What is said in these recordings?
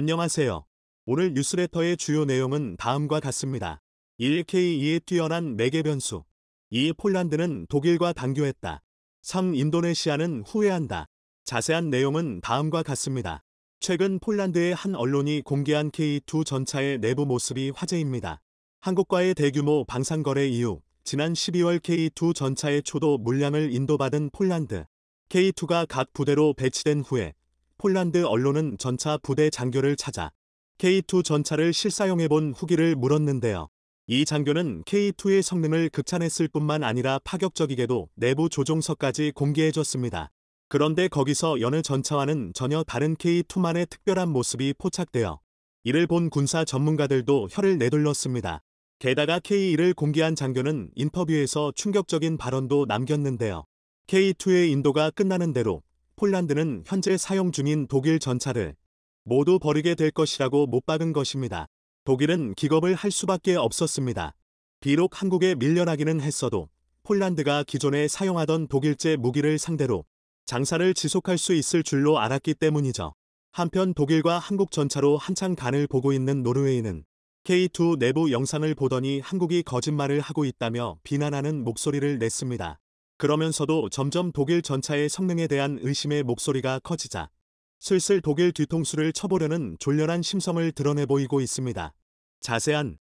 안녕하세요. 오늘 뉴스레터의 주요 내용은 다음과 같습니다. 1. K2의 뛰어난 매개 변수 2. 폴란드는 독일과 단교했다. 3. 인도네시아는 후회한다. 자세한 내용은 다음과 같습니다. 최근 폴란드의 한 언론이 공개한 K2 전차의 내부 모습이 화제입니다. 한국과의 대규모 방산거래 이후 지난 12월 K2 전차의 초도 물량을 인도받은 폴란드. K2가 각 부대로 배치된 후에 폴란드 언론은 전차 부대 장교를 찾아 K2 전차를 실사용해본 후기를 물었는데요. 이 장교는 K2의 성능을 극찬했을 뿐만 아니라 파격적이게도 내부 조종서까지 공개해줬습니다. 그런데 거기서 여느 전차와는 전혀 다른 K2만의 특별한 모습이 포착되어 이를 본 군사 전문가들도 혀를 내둘렀습니다. 게다가 K2를 공개한 장교는 인터뷰에서 충격적인 발언도 남겼는데요. K2의 인도가 끝나는 대로 폴란드는 현재 사용 중인 독일 전차를 모두 버리게 될 것이라고 못 박은 것입니다. 독일은 기겁을 할 수밖에 없었습니다. 비록 한국에 밀려나기는 했어도 폴란드가 기존에 사용하던 독일제 무기를 상대로 장사를 지속할 수 있을 줄로 알았기 때문이죠. 한편 독일과 한국 전차로 한창 간을 보고 있는 노르웨이는 K2 내부 영상을 보더니 한국이 거짓말을 하고 있다며 비난하는 목소리를 냈습니다. 그러면서도 점점 독일 전차의 성능에 대한 의심의 목소리가 커지자 슬슬 독일 뒤통수를 쳐보려는 졸렬한 심성을 드러내 보이고 있습니다. 자세한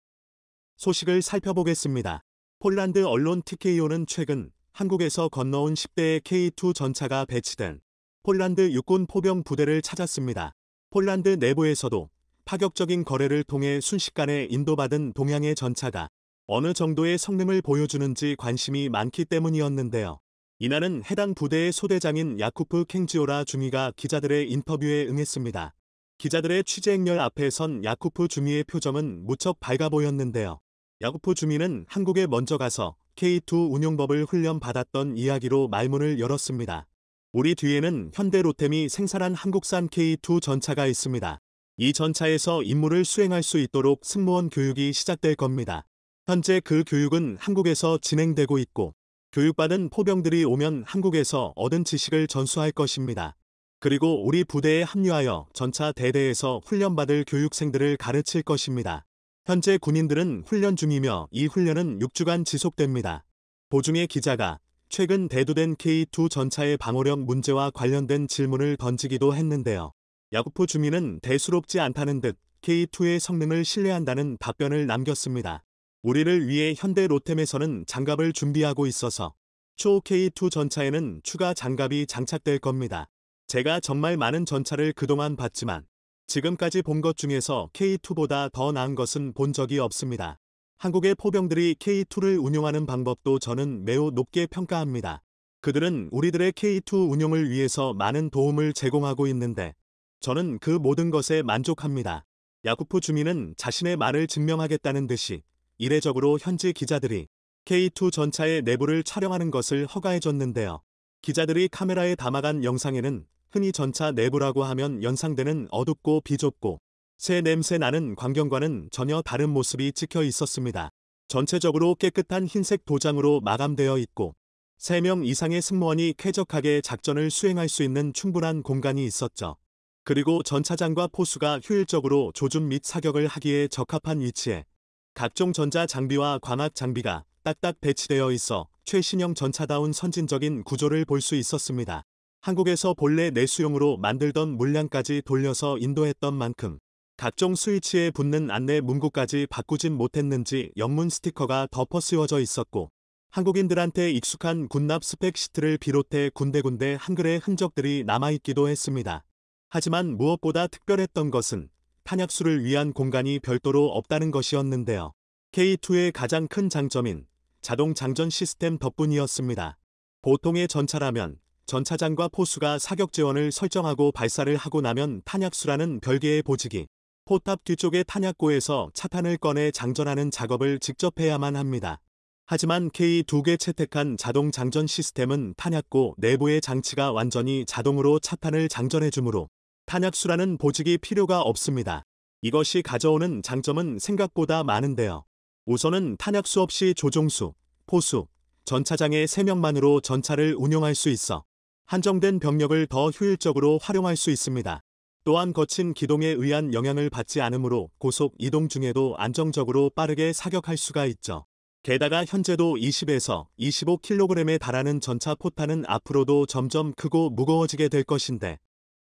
소식을 살펴보겠습니다. 폴란드 언론 TKO는 최근 한국에서 건너온 10대의 K2 전차가 배치된 폴란드 육군 포병 부대를 찾았습니다. 폴란드 내부에서도 파격적인 거래를 통해 순식간에 인도받은 동양의 전차가 어느 정도의 성능을 보여주는지 관심이 많기 때문이었는데요. 이날은 해당 부대의 소대장인 야쿠프 캥지오라 중위가 기자들의 인터뷰에 응했습니다. 기자들의 취재 행렬 앞에 선 야쿠프 주미의 표정은 무척 밝아 보였는데요. 야쿠프 주미는 한국에 먼저 가서 K2 운용법을 훈련받았던 이야기로 말문을 열었습니다. 우리 뒤에는 현대 로템이 생산한 한국산 K2 전차가 있습니다. 이 전차에서 임무를 수행할 수 있도록 승무원 교육이 시작될 겁니다. 현재 그 교육은 한국에서 진행되고 있고 교육받은 포병들이 오면 한국에서 얻은 지식을 전수할 것입니다. 그리고 우리 부대에 합류하여 전차 대대에서 훈련받을 교육생들을 가르칠 것입니다. 현재 군인들은 훈련 중이며 이 훈련은 6주간 지속됩니다. 보중의 기자가 최근 대두된 K2 전차의 방어력 문제와 관련된 질문을 던지기도 했는데요. 야구포 주민은 대수롭지 않다는 듯 K2의 성능을 신뢰한다는 답변을 남겼습니다. 우리를 위해 현대 로템에서는 장갑을 준비하고 있어서 초 K2 전차에는 추가 장갑이 장착될 겁니다. 제가 정말 많은 전차를 그동안 봤지만 지금까지 본 것 중에서 K2보다 더 나은 것은 본 적이 없습니다. 한국의 포병들이 K2를 운용하는 방법도 저는 매우 높게 평가합니다. 그들은 우리들의 K2 운용을 위해서 많은 도움을 제공하고 있는데 저는 그 모든 것에 만족합니다. 야쿠프 주민은 자신의 말을 증명하겠다는 듯이 이례적으로 현지 기자들이 K2 전차의 내부를 촬영하는 것을 허가해줬는데요. 기자들이 카메라에 담아간 영상에는 흔히 전차 내부라고 하면 연상되는 어둡고 비좁고 새 냄새 나는 광경과는 전혀 다른 모습이 찍혀 있었습니다. 전체적으로 깨끗한 흰색 도장으로 마감되어 있고 3명 이상의 승무원이 쾌적하게 작전을 수행할 수 있는 충분한 공간이 있었죠. 그리고 전차장과 포수가 효율적으로 조준 및 사격을 하기에 적합한 위치에 각종 전자 장비와 광학 장비가 딱딱 배치되어 있어 최신형 전차다운 선진적인 구조를 볼 수 있었습니다. 한국에서 본래 내수용으로 만들던 물량까지 돌려서 인도했던 만큼 각종 스위치에 붙는 안내 문구까지 바꾸진 못했는지 영문 스티커가 덮어 쓰여져 있었고 한국인들한테 익숙한 군납 스펙 시트를 비롯해 군데군데 한글의 흔적들이 남아있기도 했습니다. 하지만 무엇보다 특별했던 것은 탄약수를 위한 공간이 별도로 없다는 것이었는데요. K2의 가장 큰 장점인 자동 장전 시스템 덕분이었습니다. 보통의 전차라면 전차장과 포수가 사격 지원을 설정하고 발사를 하고 나면 탄약수라는 별개의 보직이 포탑 뒤쪽의 탄약고에서 차탄을 꺼내 장전하는 작업을 직접 해야만 합니다. 하지만 K2개 채택한 자동 장전 시스템은 탄약고 내부의 장치가 완전히 자동으로 차탄을 장전해주므로 탄약수라는 보직이 필요가 없습니다. 이것이 가져오는 장점은 생각보다 많은데요. 우선은 탄약수 없이 조종수, 포수, 전차장의 3명만으로 전차를 운용할 수 있어 한정된 병력을 더 효율적으로 활용할 수 있습니다. 또한 거친 기동에 의한 영향을 받지 않으므로 고속 이동 중에도 안정적으로 빠르게 사격할 수가 있죠. 게다가 현재도 20에서 25kg에 달하는 전차 포탄은 앞으로도 점점 크고 무거워지게 될 것인데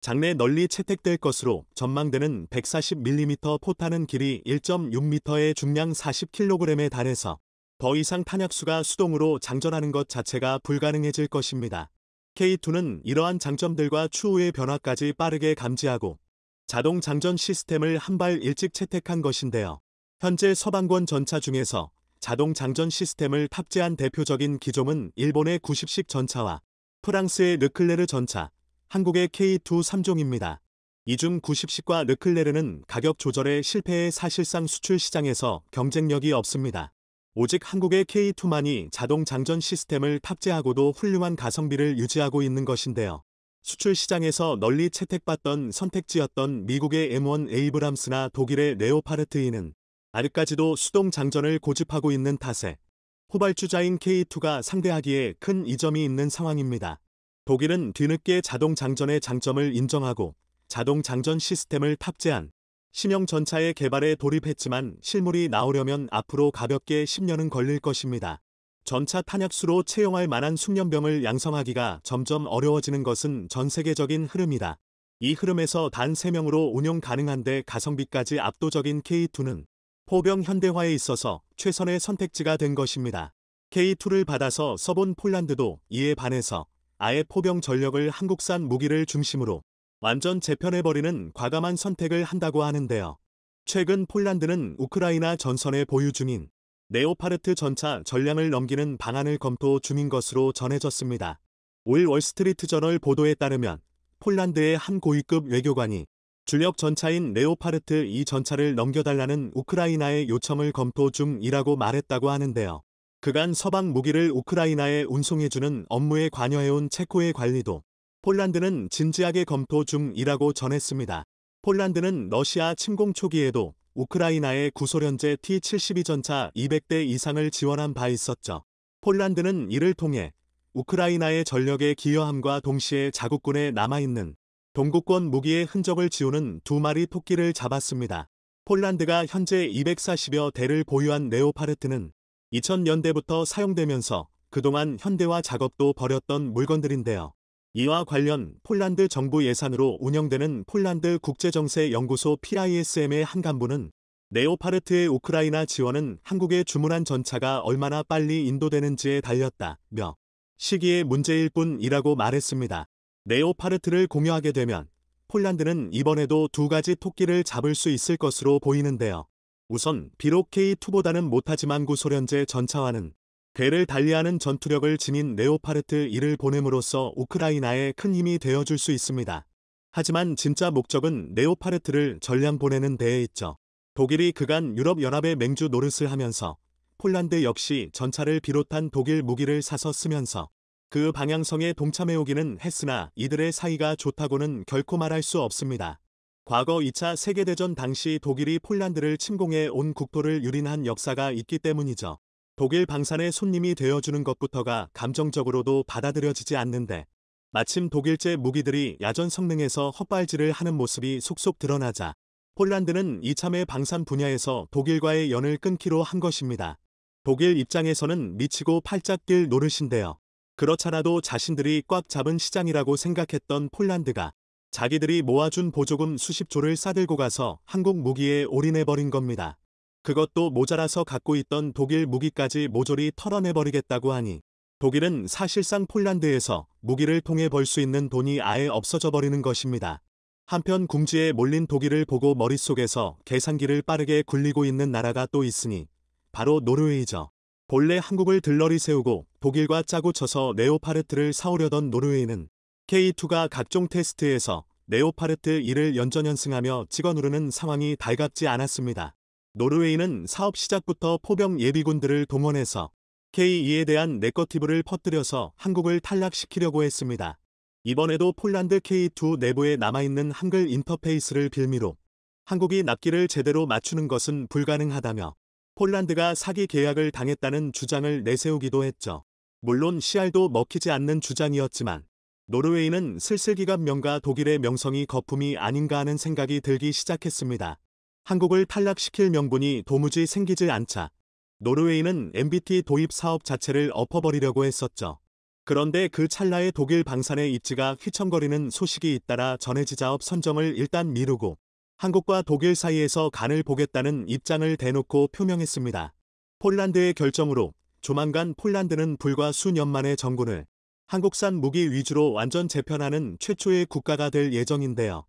장래 널리 채택될 것으로 전망되는 140mm 포탄은 길이 1.6m의 중량 40kg에 달해서 더 이상 탄약수가 수동으로 장전하는 것 자체가 불가능해질 것입니다. K2는 이러한 장점들과 추후의 변화까지 빠르게 감지하고 자동 장전 시스템을 한 발 일찍 채택한 것인데요. 현재 서방권 전차 중에서 자동 장전 시스템을 탑재한 대표적인 기종은 일본의 90식 전차와 프랑스의 르클레르 전차, 한국의 K2 3종입니다. 이 중 90식과 르클레르는 가격 조절에 실패해 사실상 수출 시장에서 경쟁력이 없습니다. 오직 한국의 K2만이 자동 장전 시스템을 탑재하고도 훌륭한 가성비를 유지하고 있는 것인데요. 수출 시장에서 널리 채택받던 선택지였던 미국의 M1 에이브람스나 독일의 레오파르트이는 아직까지도 수동 장전을 고집하고 있는 탓에 포발주자인 K2가 상대하기에 큰 이점이 있는 상황입니다. 독일은 뒤늦게 자동 장전의 장점을 인정하고 자동 장전 시스템을 탑재한 신형 전차의 개발에 돌입했지만 실물이 나오려면 앞으로 가볍게 10년은 걸릴 것입니다. 전차 탄약수로 채용할 만한 숙련병을 양성하기가 점점 어려워지는 것은 전 세계적인 흐름이다. 이 흐름에서 단 3명으로 운용 가능한데 가성비까지 압도적인 K2는 포병 현대화에 있어서 최선의 선택지가 된 것입니다. K2를 받아서 써본 폴란드도 이에 반해서 아예 포병 전력을 한국산 무기를 중심으로 완전 재편해버리는 과감한 선택을 한다고 하는데요. 최근 폴란드는 우크라이나 전선에 보유 중인 네오파르트 전차 전량을 넘기는 방안을 검토 중인 것으로 전해졌습니다. 올 월스트리트저널 보도에 따르면 폴란드의 한 고위급 외교관이 주력 전차인 네오파르트이 전차를 넘겨달라는 우크라이나의 요청을 검토 중이라고 말했다고 하는데요. 그간 서방 무기를 우크라이나에 운송해주는 업무에 관여해온 체코의 관리도 폴란드는 진지하게 검토 중이라고 전했습니다. 폴란드는 러시아 침공 초기에도 우크라이나에 구소련제 T-72 전차 200대 이상을 지원한 바 있었죠. 폴란드는 이를 통해 우크라이나의 전력에 기여함과 동시에 자국군에 남아있는 동구권 무기의 흔적을 지우는 두 마리 토끼를 잡았습니다. 폴란드가 현재 240여 대를 보유한 네오파르트는 2000년대부터 사용되면서 그동안 현대화 작업도 벌였던 물건들인데요. 이와 관련 폴란드 정부 예산으로 운영되는 폴란드 국제정세연구소 PISM의 한 간부는 네오파르트의 우크라이나 지원은 한국에 주문한 전차가 얼마나 빨리 인도되는지에 달렸다며 시기의 문제일 뿐이라고 말했습니다. 네오파르트를 공유하게 되면 폴란드는 이번에도 두 가지 토끼를 잡을 수 있을 것으로 보이는데요. 우선 비록 K2보다는 못하지만 구소련제 전차와는 배를 달리하는 전투력을 지닌 네오파르트 1을 보냄으로써 우크라이나에 큰 힘이 되어줄 수 있습니다. 하지만 진짜 목적은 네오파르트를 전량 보내는 데에 있죠. 독일이 그간 유럽연합의 맹주 노릇을 하면서 폴란드 역시 전차를 비롯한 독일 무기를 사서 쓰면서 그 방향성에 동참해오기는 했으나 이들의 사이가 좋다고는 결코 말할 수 없습니다. 과거 2차 세계대전 당시 독일이 폴란드를 침공해 온 국토를 유린한 역사가 있기 때문이죠. 독일 방산의 손님이 되어주는 것부터가 감정적으로도 받아들여지지 않는데 마침 독일제 무기들이 야전 성능에서 헛발질을 하는 모습이 속속 드러나자 폴란드는 이참에 방산 분야에서 독일과의 연을 끊기로 한 것입니다. 독일 입장에서는 미치고 팔짝 길 노릇인데요. 그렇잖아도 자신들이 꽉 잡은 시장이라고 생각했던 폴란드가 자기들이 모아준 보조금 수십조를 싸들고 가서 한국 무기에 올인해버린 겁니다. 그것도 모자라서 갖고 있던 독일 무기까지 모조리 털어내버리겠다고 하니 독일은 사실상 폴란드에서 무기를 통해 벌 수 있는 돈이 아예 없어져 버리는 것입니다. 한편 궁지에 몰린 독일을 보고 머릿속에서 계산기를 빠르게 굴리고 있는 나라가 또 있으니 바로 노르웨이죠. 본래 한국을 들러리 세우고 독일과 짜고 쳐서 네오파르트를 사오려던 노르웨이는 K2가 각종 테스트에서 네오파르트 1을 연전 연승하며 찍어 누르는 상황이 달갑지 않았습니다. 노르웨이는 사업 시작부터 포병 예비군들을 동원해서 K2에 대한 네거티브를 퍼뜨려서 한국을 탈락시키려고 했습니다. 이번에도 폴란드 K2 내부에 남아있는 한글 인터페이스를 빌미로 한국이 납기를 제대로 맞추는 것은 불가능하다며 폴란드가 사기 계약을 당했다는 주장을 내세우기도 했죠. 물론 CR도 먹히지 않는 주장이었지만 노르웨이는 슬슬기갑 명가 독일의 명성이 거품이 아닌가 하는 생각이 들기 시작했습니다. 한국을 탈락시킬 명분이 도무지 생기지 않자 노르웨이는 MBT 도입 사업 자체를 엎어버리려고 했었죠. 그런데 그 찰나에 독일 방산의 입지가 휘청거리는 소식이 잇따라 전해지자업 선정을 일단 미루고 한국과 독일 사이에서 간을 보겠다는 입장을 대놓고 표명했습니다. 폴란드의 결정으로 조만간 폴란드는 불과 수년 만에 정군을 한국산 무기 위주로 완전 재편하는 최초의 국가가 될 예정인데요.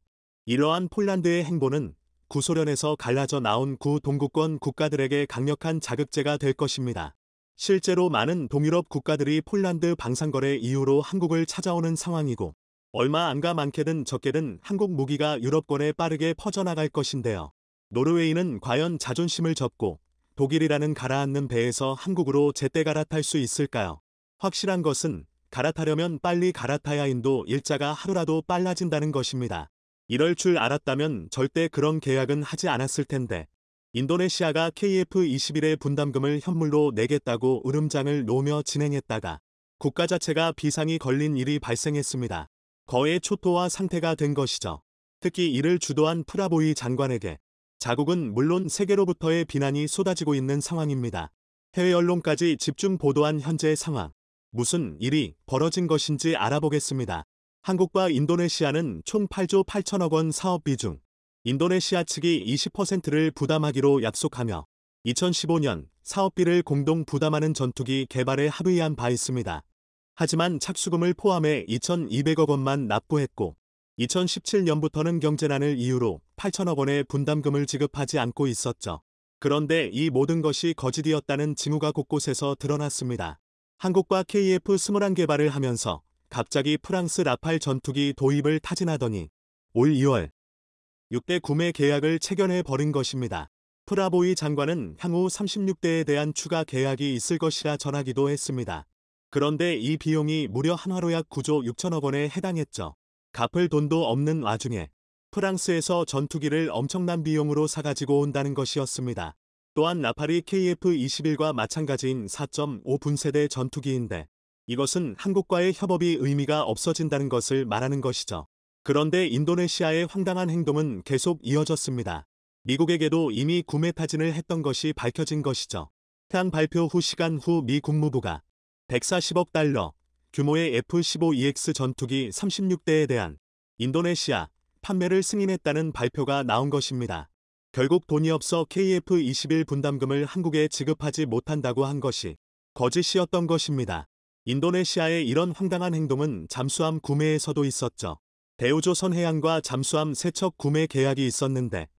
이러한 폴란드의 행보는 구소련에서 갈라져 나온 구 동구권 국가들에게 강력한 자극제가 될 것입니다. 실제로 많은 동유럽 국가들이 폴란드 방산거래 이후로 한국을 찾아오는 상황이고 얼마 안 가 많게든 적게든 한국 무기가 유럽권에 빠르게 퍼져나갈 것인데요. 노르웨이는 과연 자존심을 접고 독일이라는 가라앉는 배에서 한국으로 제때 갈아탈 수 있을까요? 확실한 것은 갈아타려면 빨리 갈아타야 인도 일자가 하루라도 빨라진다는 것입니다. 이럴 줄 알았다면 절대 그런 계약은 하지 않았을 텐데. 인도네시아가 KF-21의 분담금을 현물로 내겠다고 으름장을 놓으며 진행했다가 국가 자체가 비상이 걸린 일이 발생했습니다. 거의 초토화 상태가 된 것이죠. 특히 이를 주도한 프라보이 장관에게 자국은 물론 세계로부터의 비난이 쏟아지고 있는 상황입니다. 해외 언론까지 집중 보도한 현재 상황. 무슨 일이 벌어진 것인지 알아보겠습니다. 한국과 인도네시아는 총 8조 8천억 원 사업비 중 인도네시아 측이 20%를 부담하기로 약속하며 2015년 사업비를 공동 부담하는 전투기 개발에 합의한 바 있습니다. 하지만 착수금을 포함해 2,200억 원만 납부했고 2017년부터는 경제난을 이유로 8천억 원의 분담금을 지급하지 않고 있었죠. 그런데 이 모든 것이 거짓이었다는 징후가 곳곳에서 드러났습니다. 한국과 KF 21개발을 하면서 갑자기 프랑스 라팔 전투기 도입을 타진하더니 올 2월 6대 구매 계약을 체결해 버린 것입니다. 프라보이 장관은 향후 36대에 대한 추가 계약이 있을 것이라 전하기도 했습니다. 그런데 이 비용이 무려 한화로 약 9조 6천억 원에 해당했죠. 갚을 돈도 없는 와중에 프랑스에서 전투기를 엄청난 비용으로 사가지고 온다는 것이었습니다. 또한 나팔이 KF-21과 마찬가지인 4.5분세대 전투기인데 이것은 한국과의 협업이 의미가 없어진다는 것을 말하는 것이죠. 그런데 인도네시아의 황당한 행동은 계속 이어졌습니다. 미국에게도 이미 구매 타진을 했던 것이 밝혀진 것이죠. 태양 발표 후 시간 후 미 국무부가 140억 달러 규모의 F-15EX 전투기 36대에 대한 인도네시아 판매를 승인했다는 발표가 나온 것입니다. 결국 돈이 없어 KF-21 분담금을 한국에 지급하지 못한다고 한 것이 거짓이었던 것입니다. 인도네시아의 이런 황당한 행동은 잠수함 구매에서도 있었죠. 대우조선 해양과 잠수함 세척 구매 계약이 있었는데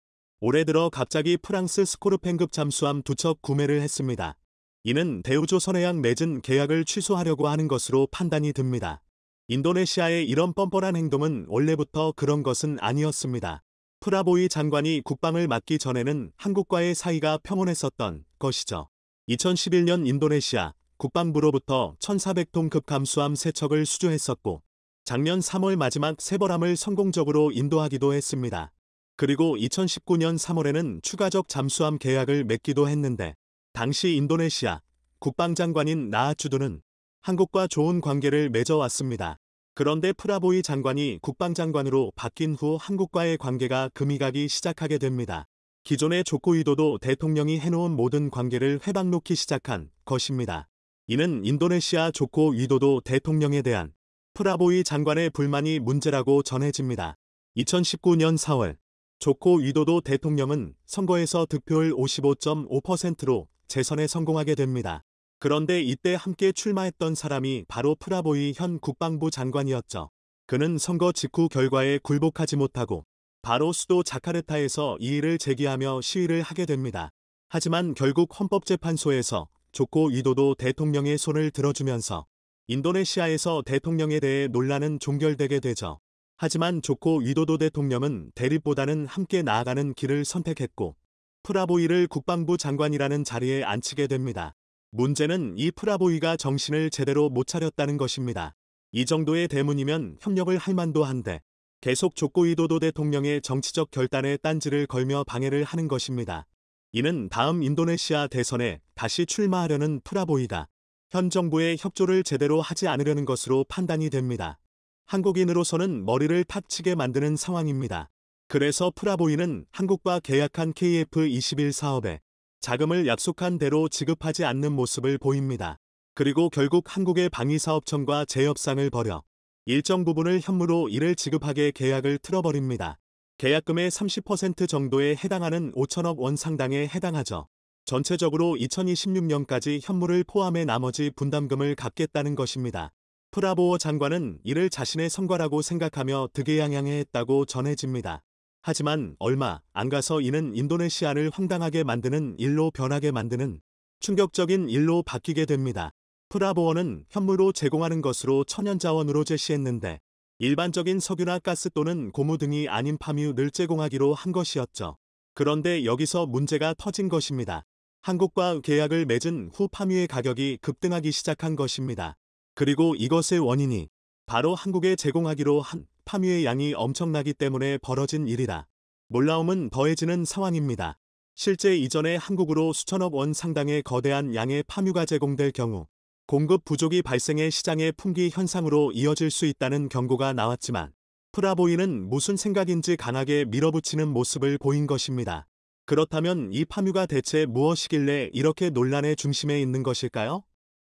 올해 들어 갑자기 프랑스 스코르펜급 잠수함 두척 구매를 했습니다. 이는 대우조선 해양 맺은 계약을 취소하려고 하는 것으로 판단이 듭니다. 인도네시아의 이런 뻔뻔한 행동은 원래부터 그런 것은 아니었습니다. 프라보이 장관이 국방을 맡기 전에는 한국과의 사이가 평온했었던 것이죠. 2011년 인도네시아 국방부로부터 1400톤급 감수함 세척을 수주했었고 작년 3월 마지막 세벌함을 성공적으로 인도하기도 했습니다. 그리고 2019년 3월에는 추가적 잠수함 계약을 맺기도 했는데 당시 인도네시아 국방장관인 나아주두는 한국과 좋은 관계를 맺어왔습니다. 그런데 프라보이 장관이 국방장관으로 바뀐 후 한국과의 관계가 금이 가기 시작하게 됩니다. 기존의 조코이도도 대통령이 해놓은 모든 관계를 회방놓기 시작한 것입니다. 이는 인도네시아 조코 이도도 대통령에 대한 프라보이 장관의 불만이 문제라고 전해집니다. 2019년 4월 조코 이도도 대통령은 선거에서 득표율 55.5%로 재선에 성공하게 됩니다. 그런데 이때 함께 출마했던 사람이 바로 프라보이 현 국방부 장관이었죠. 그는 선거 직후 결과에 굴복하지 못하고 바로 수도 자카르타에서 이의를 제기하며 시위를 하게 됩니다. 하지만 결국 헌법재판소에서 조코 이도도 대통령의 손을 들어주면서 인도네시아에서 대통령에 대해 논란은 종결되게 되죠. 하지만 조코 이도도 대통령은 대립보다는 함께 나아가는 길을 선택했고 프라보이를 국방부 장관이라는 자리에 앉히게 됩니다. 문제는 이 프라보이가 정신을 제대로 못 차렸다는 것입니다. 이 정도의 대문이면 협력을 할 만도 한데 계속 조코이도도 대통령의 정치적 결단에 딴지를 걸며 방해를 하는 것입니다. 이는 다음 인도네시아 대선에 다시 출마하려는 프라보이다. 현 정부의 협조를 제대로 하지 않으려는 것으로 판단이 됩니다. 한국인으로서는 머리를 탁치게 만드는 상황입니다. 그래서 프라보이는 한국과 계약한 KF-21 사업에 자금을 약속한 대로 지급하지 않는 모습을 보입니다. 그리고 결국 한국의 방위사업청과 재협상을 벌여 일정 부분을 현무로 이를 지급하게 계약을 틀어버립니다. 계약금의 30% 정도에 해당하는 5천억 원 상당에 해당하죠. 전체적으로 2026년까지 현물을 포함해 나머지 분담금을 갚겠다는 것입니다. 프라보어 장관은 이를 자신의 성과라고 생각하며 득의 양양해 했다고 전해집니다. 하지만 얼마 안 가서 이는 인도네시아를 황당하게 만드는 일로 변하게 만드는 충격적인 일로 바뀌게 됩니다. 프라보어는 현물로 제공하는 것으로 천연자원으로 제시했는데 일반적인 석유나 가스 또는 고무 등이 아닌 파뮤를 제공하기로 한 것이었죠. 그런데 여기서 문제가 터진 것입니다. 한국과 계약을 맺은 후 파뮤의 가격이 급등하기 시작한 것입니다. 그리고 이것의 원인이 바로 한국에 제공하기로 한 파뮤의 양이 엄청나기 때문에 벌어진 일이다. 몰라움은 더해지는 상황입니다. 실제 이전에 한국으로 수천억 원 상당의 거대한 양의 파뮤가 제공될 경우 공급 부족이 발생해 시장의 품귀 현상으로 이어질 수 있다는 경고가 나왔지만 프라보이는 무슨 생각인지 강하게 밀어붙이는 모습을 보인 것입니다. 그렇다면 이파뮤가 대체 무엇이길래 이렇게 논란의 중심에 있는 것일까요?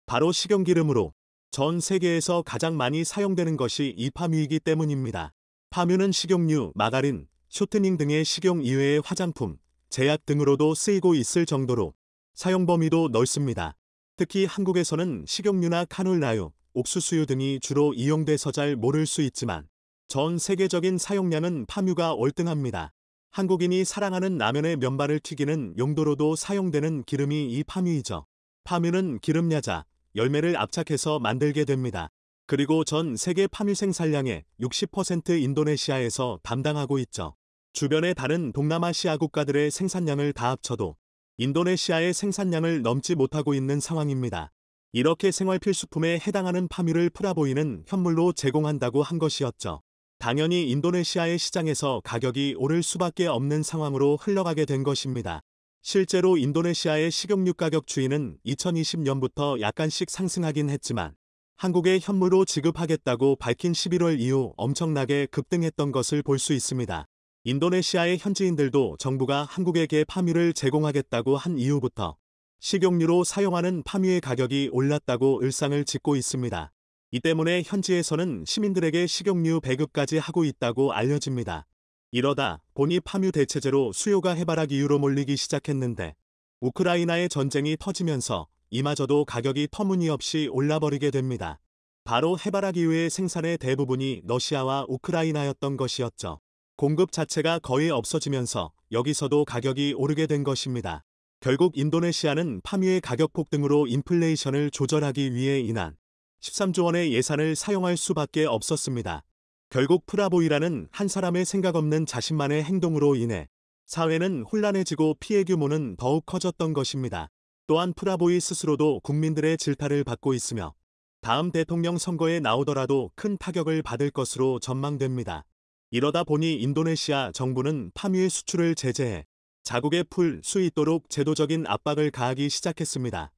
바로 식용기름으로 전 세계에서 가장 많이 사용되는 것이 이 파뮤이기 때문입니다. 파뮤는 식용유, 마가린, 쇼트닝 등의 식용 이외의 화장품, 제약 등으로도 쓰이고 있을 정도로 사용 범위도 넓습니다. 특히 한국에서는 식용유나 카놀라유, 옥수수유 등이 주로 이용돼서 잘 모를 수 있지만 전 세계적인 사용량은 파뮤가 월등합니다. 한국인이 사랑하는 라면의 면발을 튀기는 용도로도 사용되는 기름이 이 파뮤이죠. 파뮤는 기름야자, 열매를 압착해서 만들게 됩니다. 그리고 전 세계 파밀생 산량의 60% 인도네시아에서 담당하고 있죠. 주변의 다른 동남아시아 국가들의 생산량을 다 합쳐도 인도네시아의 생산량을 넘지 못하고 있는 상황입니다. 이렇게 생활 필수품에 해당하는 파밀을풀어보이는 현물로 제공한다고 한 것이었죠. 당연히 인도네시아의 시장에서 가격이 오를 수밖에 없는 상황으로 흘러가게 된 것입니다. 실제로 인도네시아의 식용유 가격 추이는 2020년부터 약간씩 상승하긴 했지만 한국에 현물로 지급하겠다고 밝힌 11월 이후 엄청나게 급등했던 것을 볼 수 있습니다. 인도네시아의 현지인들도 정부가 한국에게 파뮤를 제공하겠다고 한 이후부터 식용유로 사용하는 파뮤의 가격이 올랐다고 일상을 짓고 있습니다. 이 때문에 현지에서는 시민들에게 식용유 배급까지 하고 있다고 알려집니다. 이러다 본이 파뮤 대체제로 수요가 해바라기 이후로 몰리기 시작했는데 우크라이나의 전쟁이 터지면서 이마저도 가격이 터무니없이 올라버리게 됩니다. 바로 해바라기 유의 생산의 대부분이 러시아와 우크라이나였던 것이었죠. 공급 자체가 거의 없어지면서 여기서도 가격이 오르게 된 것입니다. 결국 인도네시아는 파뮤의 가격 폭등으로 인플레이션을 조절하기 위해 인한 13조 원의 예산을 사용할 수밖에 없었습니다. 결국 프라보이라는 한 사람의 생각 없는 자신만의 행동으로 인해 사회는 혼란해지고 피해 규모는 더욱 커졌던 것입니다. 또한 프라보이 스스로도 국민들의 질타를 받고 있으며 다음 대통령 선거에 나오더라도 큰 타격을 받을 것으로 전망됩니다. 이러다 보니 인도네시아 정부는 파뮤의 수출을 제재해 자국의 풀 수 있도록 제도적인 압박을 가하기 시작했습니다.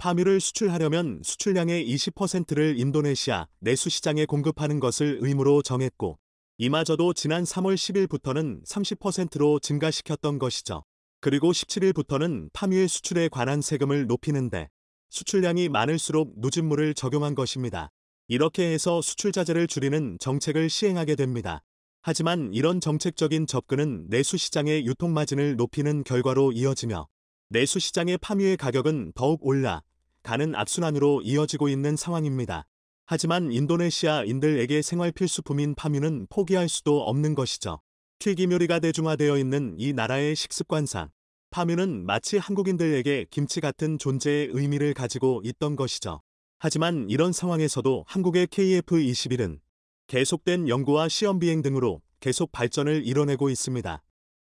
파뮤를 수출하려면 수출량의 20%를 인도네시아 내수 시장에 공급하는 것을 의무로 정했고 이마저도 지난 3월 10일부터는 30%로 증가시켰던 것이죠. 그리고 17일부터는 파뮤의 수출에 관한 세금을 높이는데 수출량이 많을수록 누진물을 적용한 것입니다. 이렇게 해서 수출자재를 줄이는 정책을 시행하게 됩니다. 하지만 이런 정책적인 접근은 내수 시장의 유통 마진을 높이는 결과로 이어지며 내수 시장의 파뮤의 가격은 더욱 올라 가는 악순환으로 이어지고 있는 상황입니다. 하지만 인도네시아인들에게 생활 필수품인 파뮤는 포기할 수도 없는 것이죠. 튀김 요리가 대중화되어 있는 이 나라의 식습관상 파뮤는 마치 한국인들에게 김치 같은 존재의 의미를 가지고 있던 것이죠. 하지만 이런 상황에서도 한국의 KF-21은 계속된 연구와 시험 비행 등으로 계속 발전을 이뤄내고 있습니다.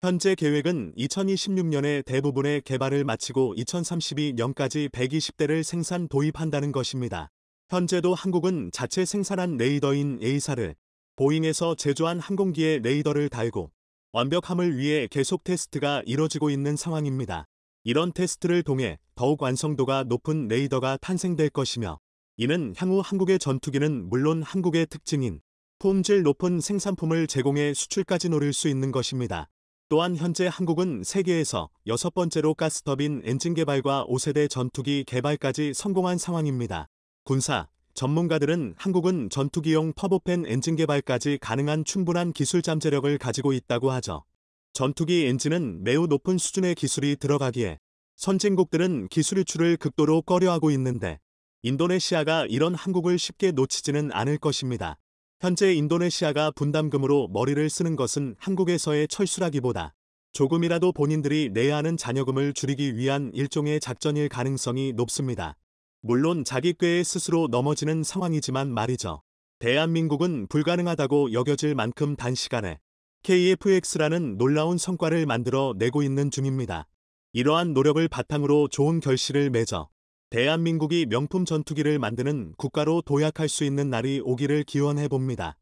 현재 계획은 2026년에 대부분의 개발을 마치고 2032년까지 120대를 생산 도입한다는 것입니다. 현재도 한국은 자체 생산한 레이더인 에이사를 보잉에서 제조한 항공기에 레이더를 달고 완벽함을 위해 계속 테스트가 이뤄지고 있는 상황입니다. 이런 테스트를 통해 더욱 완성도가 높은 레이더가 탄생될 것이며 이는 향후 한국의 전투기는 물론 한국의 특징인 품질 높은 생산품을 제공해 수출까지 노릴 수 있는 것입니다. 또한 현재 한국은 세계에서 여섯 번째로 가스터빈 엔진 개발과 5세대 전투기 개발까지 성공한 상황입니다. 군사, 전문가들은 한국은 전투기용 퍼보팬 엔진 개발까지 가능한 충분한 기술 잠재력을 가지고 있다고 하죠. 전투기 엔진은 매우 높은 수준의 기술이 들어가기에 선진국들은 기술 유출을 극도로 꺼려하고 있는데 인도네시아가 이런 한국을 쉽게 놓치지는 않을 것입니다. 현재 인도네시아가 분담금으로 머리를 쓰는 것은 한국에서의 철수라기보다 조금이라도 본인들이 내야 하는 잔여금을 줄이기 위한 일종의 작전일 가능성이 높습니다. 물론 자기 꾀에 스스로 넘어지는 상황이지만 말이죠. 대한민국은 불가능하다고 여겨질 만큼 단시간에 KFX라는 놀라운 성과를 만들어 내고 있는 중입니다. 이러한 노력을 바탕으로 좋은 결실을 맺어 대한민국이 명품 전투기를 만드는 국가로 도약할 수 있는 날이 오기를 기원해 봅니다.